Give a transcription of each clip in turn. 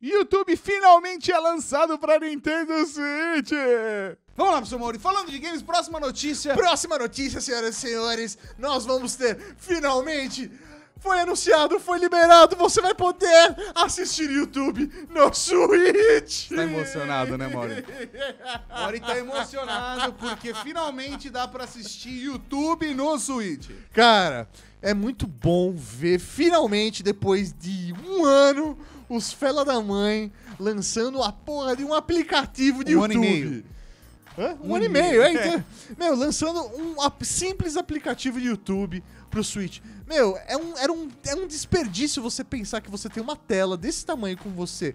YouTube finalmente é lançado para Nintendo Switch! Vamos lá, professor Mauri. Falando de games, próxima notícia. Próxima notícia, senhoras e senhores. Nós vamos ter, finalmente, foi anunciado, foi liberado, você vai poder assistir YouTube no Switch! Você tá emocionado, né, Mauri? Mauri tá emocionado porque finalmente dá para assistir YouTube no Switch. Cara, é muito bom ver finalmente, depois de um ano, os fela da mãe lançando a porra de um aplicativo de um YouTube. Ano e meio. Hã? Um, um ano e meio, meio. é, então, Meu, lançando um ap simples aplicativo de YouTube pro Switch. Meu, é um, era um, é um desperdício você pensar que você tem uma tela desse tamanho com você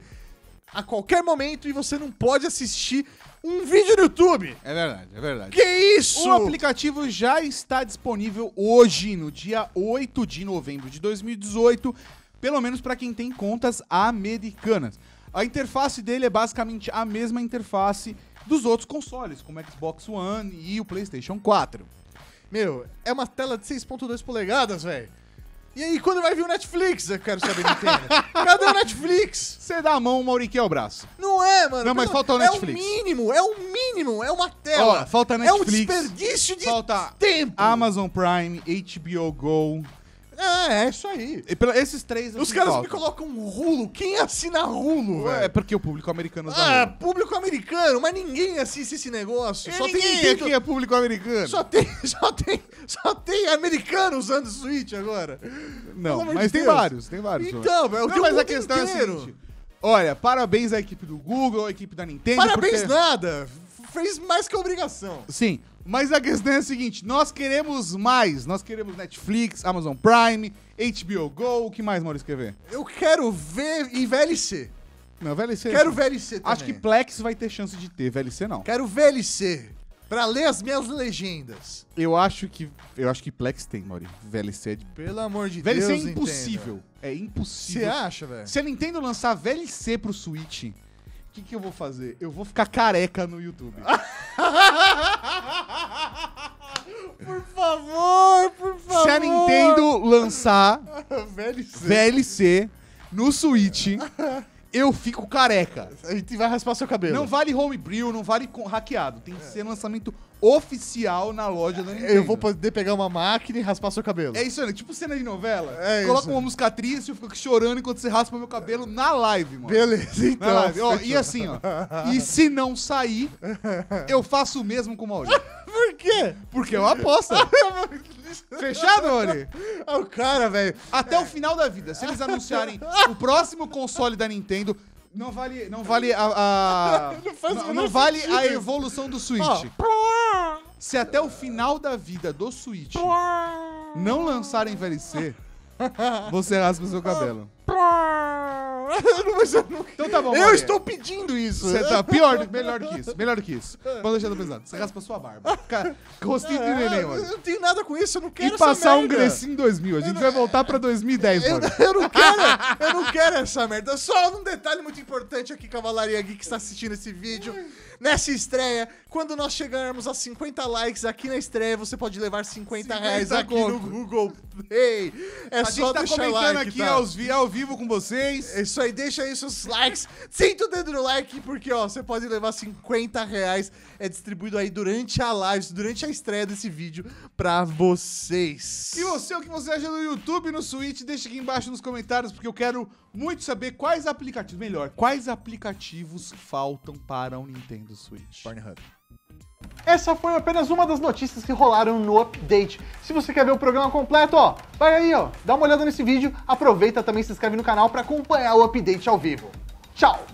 a qualquer momento e você não pode assistir um vídeo no YouTube. É verdade, é verdade. Que isso? O aplicativo já está disponível hoje, no dia 8 de novembro de 2018, pelo menos para quem tem contas americanas. A interface dele é basicamente a mesma interface dos outros consoles, como o Xbox One e o PlayStation 4. Meu, é uma tela de 6.2 polegadas, velho. E aí, quando vai vir o Netflix? Eu quero saber, Nintendo. Cadê o Netflix? Você dá a mão, o Mauriquinho é o braço. Não é, mano. Não, mas falta o é Netflix. É o mínimo, é o mínimo, é uma tela. Ó, falta Netflix. É um desperdício de falta tempo. Amazon Prime, HBO Go, é, é isso aí. E pela- esses três. Assim, Os caras me colocam colocam rulo. Quem assina rulo, É porque o público americano usa Ah, público americano, mas ninguém assiste esse negócio. Só tem, Ninguém Nintendo- aqui é público americano. só tem, só tem, só tem americano usando Switch agora. Pelo Não, de mas tem vários, tem vários. Então, velho, o que mas a mundo questão é a seguinte. Olha, parabéns à equipe do Google, à equipe da Nintendo. Parabéns nada. Fez mais que obrigação. Sim, mas a questão é a seguinte: nós queremos mais. Nós queremos Netflix, Amazon Prime, HBO Go. O que mais, Maurício, quer ver? Eu quero ver VLC. Não, VLC. Quero VLC também. Acho que Plex vai ter chance de ter, VLC não. Quero VLC. Pra ler as minhas legendas. Eu acho que. Eu acho que Plex tem, Maurício. VLC é de. Pelo amor de VLC é Deus. VLC é impossível. É impossível. Você acha, velho? Se a Nintendo lançar VLC pro Switch, o que, que eu vou fazer? Eu vou ficar careca no YouTube. Por favor, por favor. Se a Nintendo lançar VLC, VLC no Switch eu fico careca. A gente vai raspar seu cabelo. Não vale homebrew, não vale hackeado. Tem que é. ser lançamento oficial na loja da Nintendo. Eu vou poder pegar uma máquina e raspar seu cabelo. É isso aí, tipo cena de novela. É Coloca isso. uma música triste, eu fico chorando enquanto você raspa meu cabelo na live, mano. Beleza, então. Na live. Ó, e assim, ó. e se não sair, eu faço o mesmo com o Maurício. Por quê? Porque eu é aposto. Fechado, Rony? É o cara, velho. Até o final da vida. Se eles anunciarem o próximo console da Nintendo, não vale, não vale a, a não, não, não vale a evolução do Switch. Oh. Se até o final da vida do Switch não lançarem VLC, você raspa o seu cabelo. não ser Então tá bom. Eu Maria. estou pedindo isso. Você tá pior, melhor que isso. Melhor que isso. Vamos deixar pesado. Você raspa sua barba. Cara, rostinho de é, neném, mano. Eu não tenho nada com isso, eu não quero E passar um Grecin 2000. A gente vai voltar pra 2010, mano. Eu, eu não quero. Eu essa merda. Só um detalhe muito importante aqui, Cavalaria Geek, que está assistindo esse vídeo. Nessa estreia, quando nós chegarmos a 50 likes aqui na estreia, você pode levar 50, 50 reais aqui conto. no Google Play. É a só gente tá deixar comentando like, aqui tá? aos vi ao vivo com vocês. É isso aí, deixa aí seus likes. Sinta o dedo no like, porque ó, você pode levar 50 reais. É distribuído aí durante a live, durante a estreia desse vídeo pra vocês. E você, o que você acha do YouTube no Switch? Deixa aqui embaixo nos comentários, porque eu quero muito saber quais aplicativos, melhor, quais aplicativos faltam para o um Nintendo Switch. Pornhub. Essa foi apenas uma das notícias que rolaram no update. Se você quer ver o programa completo, ó, vai aí, ó, dá uma olhada nesse vídeo, aproveita também se inscreve no canal para acompanhar o update ao vivo. Tchau.